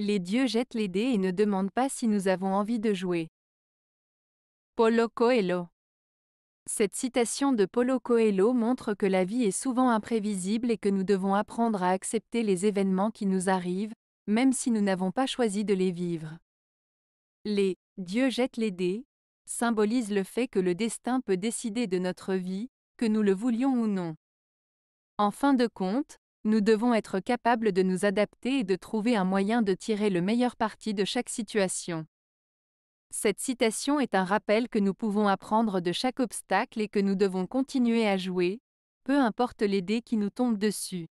Les dieux jettent les dés et ne demandent pas si nous avons envie de jouer. Polo Coelho Cette citation de Polo Coelho montre que la vie est souvent imprévisible et que nous devons apprendre à accepter les événements qui nous arrivent, même si nous n'avons pas choisi de les vivre. Les dieux jettent les dés symbolise le fait que le destin peut décider de notre vie, que nous le voulions ou non. En fin de compte, nous devons être capables de nous adapter et de trouver un moyen de tirer le meilleur parti de chaque situation. Cette citation est un rappel que nous pouvons apprendre de chaque obstacle et que nous devons continuer à jouer, peu importe les dés qui nous tombent dessus.